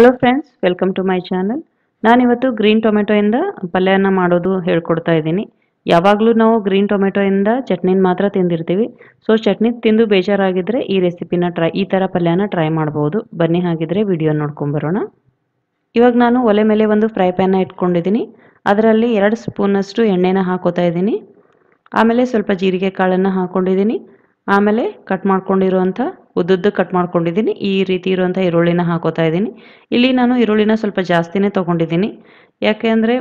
hello friends welcome to my channel ನಾನಿವತ್ತು green ಟೊಮೆಟೊಯಿಂದ ಪಲ್ಯನ ಮಾಡೋದು ಹೇಳ್ಕೊಡ್ತಾ ಇದ್ದೀನಿ ಯಾವಾಗಲೂ ನಾವು ಗ್ರೀನ್ ಟೊಮೆಟೊಯಿಂದ ಚಟ್ನಿನ ಮಾತ್ರ ತಿಂದಿರ್ತೀವಿ ಸೊ ಚಟ್ನಿ ತಿಂದು ಬೇಜಾರಾಗಿದ್ದರೆ ಈ ರೆಸಿಪಿನ ಟ್ರೈ ಈ ಥರ ಪಲ್ಯನ ಟ್ರೈ ಮಾಡ್ಬೋದು ಬನ್ನಿ ಹಾಗಿದ್ರೆ ವಿಡಿಯೋ ನೋಡ್ಕೊಂಬರೋಣ ಇವಾಗ ನಾನು ಒಲೆ ಮೇಲೆ ಒಂದು ಫ್ರೈ ಪ್ಯಾನ ಇಟ್ಕೊಂಡಿದ್ದೀನಿ ಅದರಲ್ಲಿ ಎರಡು ಸ್ಪೂನಷ್ಟು ಎಣ್ಣೆನ ಹಾಕೋತಾ ಇದ್ದೀನಿ ಆಮೇಲೆ ಸ್ವಲ್ಪ ಜೀರಿಗೆ ಕಾಳನ್ನು ಹಾಕ್ಕೊಂಡಿದ್ದೀನಿ ಆಮೇಲೆ ಕಟ್ ಮಾಡ್ಕೊಂಡಿರುವಂಥ ಉದ್ದದ್ದು ಕಟ್ ಮಾಡ್ಕೊಂಡಿದ್ದೀನಿ ಈ ರೀತಿ ಇರುವಂಥ ಈರುಳ್ಳಿನ ಹಾಕೋತಾ ಇದ್ದೀನಿ ಇಲ್ಲಿ ನಾನು ಈರುಳ್ಳಿನ ಸ್ವಲ್ಪ ಜಾಸ್ತಿನೇ ತೊಗೊಂಡಿದ್ದೀನಿ ಯಾಕೆ ಅಂದರೆ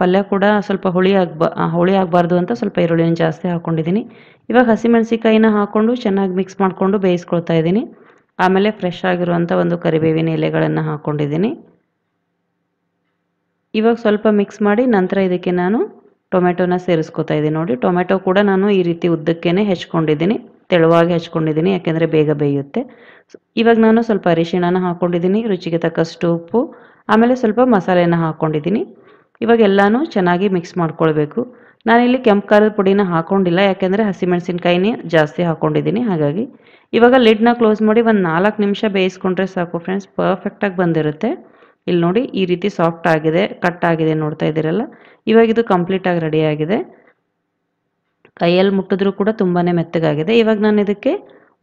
ಪಲ್ಯ ಕೂಡ ಸ್ವಲ್ಪ ಹುಳಿ ಆಗ್ಬ ಹುಳಿ ಆಗಬಾರ್ದು ಅಂತ ಸ್ವಲ್ಪ ಈರುಳ್ಳಿನ ಜಾಸ್ತಿ ಹಾಕ್ಕೊಂಡಿದ್ದೀನಿ ಇವಾಗ ಹಸಿಮೆಣಸಿಕಾಯಿನ ಹಾಕ್ಕೊಂಡು ಚೆನ್ನಾಗಿ ಮಿಕ್ಸ್ ಮಾಡಿಕೊಂಡು ಬೇಯಿಸ್ಕೊಳ್ತಾ ಇದ್ದೀನಿ ಆಮೇಲೆ ಫ್ರೆಶ್ ಆಗಿರುವಂಥ ಒಂದು ಕರಿಬೇವಿನ ಎಲೆಗಳನ್ನು ಹಾಕ್ಕೊಂಡಿದ್ದೀನಿ ಇವಾಗ ಸ್ವಲ್ಪ ಮಿಕ್ಸ್ ಮಾಡಿ ನಂತರ ಇದಕ್ಕೆ ನಾನು ಟೊಮೆಟೊನ ಸೇರಿಸ್ಕೊತಾ ಇದ್ದೀನಿ ನೋಡಿ ಟೊಮೆಟೊ ಕೂಡ ನಾನು ಈ ರೀತಿ ಉದ್ದಕ್ಕೇ ಹೆಚ್ಕೊಂಡಿದ್ದೀನಿ ತೆಳುವಾಗಿ ಹಚ್ಕೊಂಡಿದ್ದೀನಿ ಯಾಕೆಂದರೆ ಬೇಗ ಬೇಯುತ್ತೆ ಇವಾಗ ನಾನು ಸ್ವಲ್ಪ ಅರಿಶಿಣನ ಹಾಕ್ಕೊಂಡಿದ್ದೀನಿ ರುಚಿಗೆ ತಕ್ಕಷ್ಟು ಉಪ್ಪು ಆಮೇಲೆ ಸ್ವಲ್ಪ ಮಸಾಲೆನ ಹಾಕ್ಕೊಂಡಿದ್ದೀನಿ ಇವಾಗ ಎಲ್ಲನೂ ಚೆನ್ನಾಗಿ ಮಿಕ್ಸ್ ಮಾಡ್ಕೊಳ್ಬೇಕು ನಾನಿಲ್ಲಿ ಕೆಂಪು ಖಾರದ ಪುಡಿನ ಹಾಕೊಂಡಿಲ್ಲ ಯಾಕೆಂದರೆ ಹಸಿಮೆಣಸಿನ್ಕಾಯಿನೇ ಜಾಸ್ತಿ ಹಾಕೊಂಡಿದ್ದೀನಿ ಹಾಗಾಗಿ ಇವಾಗ ಲಿಡ್ನ ಕ್ಲೋಸ್ ಮಾಡಿ ಒಂದು ನಾಲ್ಕು ನಿಮಿಷ ಬೇಯಿಸ್ಕೊಂಡ್ರೆ ಸಾಕು ಫ್ರೆಂಡ್ಸ್ ಪರ್ಫೆಕ್ಟಾಗಿ ಬಂದಿರುತ್ತೆ ಇಲ್ಲಿ ನೋಡಿ ಈ ರೀತಿ ಸಾಫ್ಟ್ ಆಗಿದೆ ಕಟ್ ಆಗಿದೆ ನೋಡ್ತಾ ಇದ್ದೀರಲ್ಲ ಇವಾಗ ಇದು ಕಂಪ್ಲೀಟಾಗಿ ರೆಡಿಯಾಗಿದೆ ಕೈಯಲ್ಲಿ ಮುಟ್ಟಿದ್ರೂ ಕೂಡ ತುಂಬಾ ಮೆತ್ತಗಾಗಿದೆ ಇವಾಗ ನಾನು ಇದಕ್ಕೆ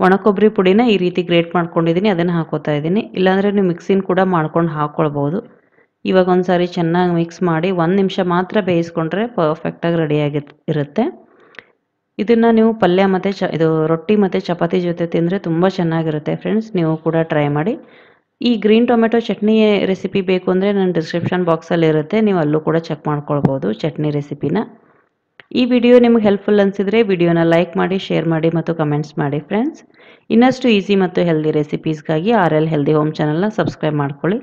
ಒಣ ಕೊಬ್ಬರಿ ಪುಡಿನ ಈ ರೀತಿ ಗ್ರೇಟ್ ಮಾಡ್ಕೊಂಡಿದ್ದೀನಿ ಅದನ್ನು ಹಾಕೋತಾ ಇದ್ದೀನಿ ಇಲ್ಲಾಂದರೆ ನೀವು ಮಿಕ್ಸಿನ ಕೂಡ ಮಾಡ್ಕೊಂಡು ಹಾಕ್ಕೊಳ್ಬೋದು ಇವಾಗ ಒಂದು ಸಾರಿ ಚೆನ್ನಾಗಿ ಮಿಕ್ಸ್ ಮಾಡಿ ಒಂದು ನಿಮಿಷ ಮಾತ್ರ ಬೇಯಿಸ್ಕೊಂಡ್ರೆ ಪರ್ಫೆಕ್ಟಾಗಿ ರೆಡಿಯಾಗಿ ಇರುತ್ತೆ ಇದನ್ನು ನೀವು ಪಲ್ಯ ಮತ್ತು ಚ ಇದು ರೊಟ್ಟಿ ಮತ್ತು ಚಪಾತಿ ಜೊತೆ ತಿಂದರೆ ತುಂಬ ಚೆನ್ನಾಗಿರುತ್ತೆ ಫ್ರೆಂಡ್ಸ್ ನೀವು ಕೂಡ ಟ್ರೈ ಮಾಡಿ ಈ ಗ್ರೀನ್ ಟೊಮೆಟೊ ಚಟ್ನಿ ರೆಸಿಪಿ ಬೇಕು ಅಂದರೆ ನನ್ನ ಡಿಸ್ಕ್ರಿಪ್ಷನ್ ಬಾಕ್ಸಲ್ಲಿರುತ್ತೆ ಇರುತ್ತೆ ನೀವು ಅಲ್ಲೂ ಕೂಡ ಚೆಕ್ ಮಾಡ್ಕೊಳ್ಬೋದು ಚಟ್ನಿ ರೆಸಿಪಿನ ಈ ವಿಡಿಯೋ ನಿಮಗೆ ಹೆಲ್ಪ್ಫುಲ್ ಅನಿಸಿದ್ರೆ ವಿಡಿಯೋನ ಲೈಕ್ ಮಾಡಿ ಶೇರ್ ಮಾಡಿ ಮತ್ತು ಕಮೆಂಟ್ಸ್ ಮಾಡಿ ಫ್ರೆಂಡ್ಸ್ ಇನ್ನಷ್ಟು ಈಸಿ ಮತ್ತು ಹೆಲ್ದಿ ರೆಸಿಪೀಸ್ಗಾಗಿ ಆರ್ ಎಲ್ ಹೆಲ್ದಿ ಹೋಮ್ ಚಾನಲ್ನ ಸಬ್ಸ್ಕ್ರೈಬ್ ಮಾಡ್ಕೊಳ್ಳಿ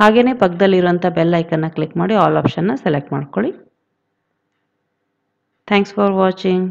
ಹಾಗೆಯೇ ಪಕ್ಕದಲ್ಲಿರುವಂಥ ಬೆಲ್ ಐಕನ್ನ ಕ್ಲಿಕ್ ಮಾಡಿ ಆಲ್ ಆಪ್ಷನ್ನ ಸೆಲೆಕ್ಟ್ ಮಾಡ್ಕೊಳ್ಳಿ ಥ್ಯಾಂಕ್ಸ್ ಫಾರ್ ವಾಚಿಂಗ್